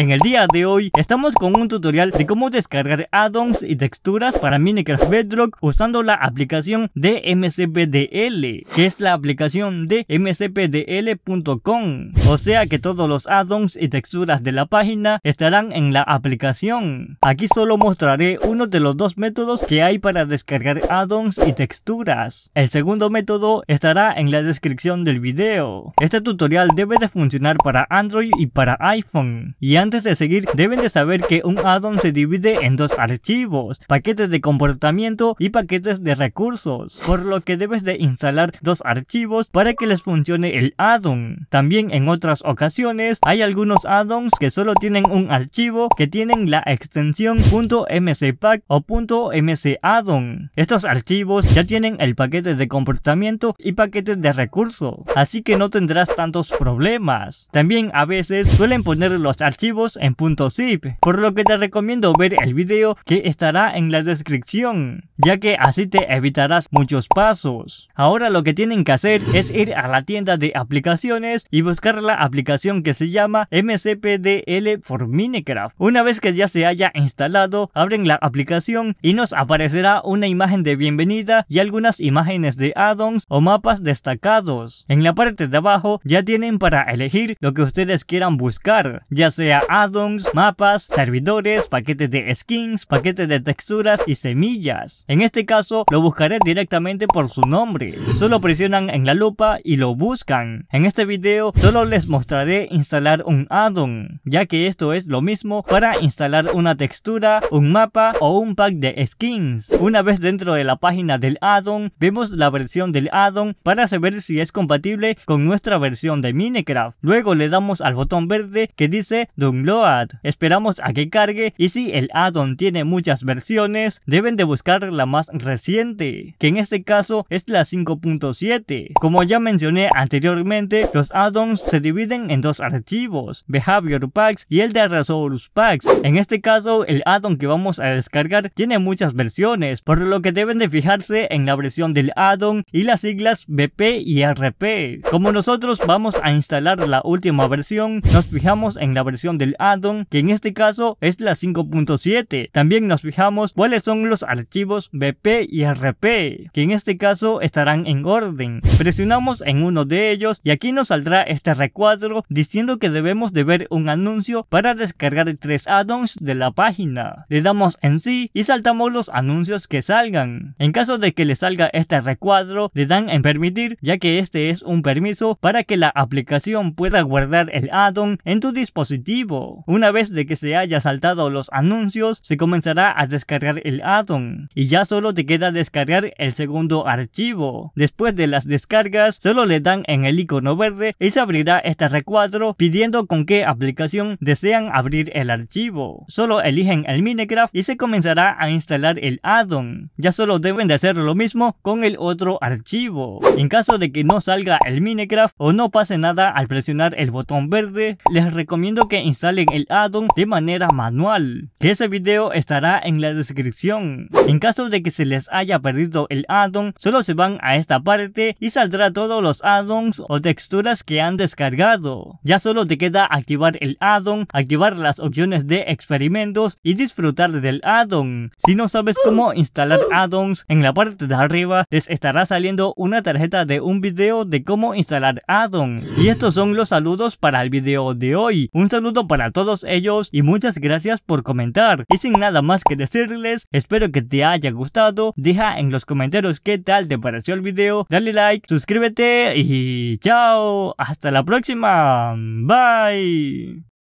En el día de hoy estamos con un tutorial de cómo descargar addons y texturas para Minecraft Bedrock usando la aplicación de MCPDL, que es la aplicación de mcpdl.com. O sea que todos los addons y texturas de la página estarán en la aplicación. Aquí solo mostraré uno de los dos métodos que hay para descargar addons y texturas. El segundo método estará en la descripción del video. Este tutorial debe de funcionar para Android y para iPhone. Antes de seguir, deben de saber que un addon se divide en dos archivos, paquetes de comportamiento y paquetes de recursos, por lo que debes de instalar dos archivos para que les funcione el addon. También en otras ocasiones, hay algunos addons que solo tienen un archivo que tienen la extensión .mcpack o .mcaddon. Estos archivos ya tienen el paquete de comportamiento y paquetes de recursos así que no tendrás tantos problemas. También a veces suelen poner los archivos en punto .zip, por lo que te recomiendo ver el video que estará en la descripción, ya que así te evitarás muchos pasos. Ahora lo que tienen que hacer es ir a la tienda de aplicaciones y buscar la aplicación que se llama MCPDL for Minecraft. Una vez que ya se haya instalado, abren la aplicación y nos aparecerá una imagen de bienvenida y algunas imágenes de addons o mapas destacados. En la parte de abajo ya tienen para elegir lo que ustedes quieran buscar, ya sea addons, mapas, servidores, paquetes de skins, paquetes de texturas y semillas. En este caso lo buscaré directamente por su nombre. Solo presionan en la lupa y lo buscan. En este video solo les mostraré instalar un addon, ya que esto es lo mismo para instalar una textura, un mapa o un pack de skins. Una vez dentro de la página del addon, vemos la versión del addon para saber si es compatible con nuestra versión de Minecraft. Luego le damos al botón verde que dice load Esperamos a que cargue y si el addon tiene muchas versiones, deben de buscar la más reciente, que en este caso es la 5.7. Como ya mencioné anteriormente, los addons se dividen en dos archivos, Behavior Packs y el de Resource Packs. En este caso, el addon que vamos a descargar tiene muchas versiones, por lo que deben de fijarse en la versión del addon y las siglas BP y RP. Como nosotros vamos a instalar la última versión, nos fijamos en la versión del addon, que en este caso es la 5.7. También nos fijamos cuáles son los archivos BP y RP, que en este caso estarán en orden. Presionamos en uno de ellos y aquí nos saldrá este recuadro diciendo que debemos de ver un anuncio para descargar tres addons de la página. Le damos en sí y saltamos los anuncios que salgan. En caso de que le salga este recuadro, le dan en permitir, ya que este es un permiso para que la aplicación pueda guardar el addon en tu dispositivo una vez de que se haya saltado los anuncios, se comenzará a descargar el addon y ya solo te queda descargar el segundo archivo. Después de las descargas, solo le dan en el icono verde y se abrirá este recuadro pidiendo con qué aplicación desean abrir el archivo. Solo eligen el Minecraft y se comenzará a instalar el addon. Ya solo deben de hacer lo mismo con el otro archivo. En caso de que no salga el Minecraft o no pase nada al presionar el botón verde, les recomiendo que instalen salen el addon de manera manual, ese video estará en la descripción. En caso de que se les haya perdido el addon, solo se van a esta parte y saldrá todos los addons o texturas que han descargado. Ya solo te queda activar el addon, activar las opciones de experimentos y disfrutar del addon. Si no sabes cómo instalar addons, en la parte de arriba les estará saliendo una tarjeta de un video de cómo instalar addon Y estos son los saludos para el video de hoy. Un saludo para todos ellos y muchas gracias por comentar. Y sin nada más que decirles, espero que te haya gustado, deja en los comentarios qué tal te pareció el video, dale like, suscríbete y chao, hasta la próxima, bye.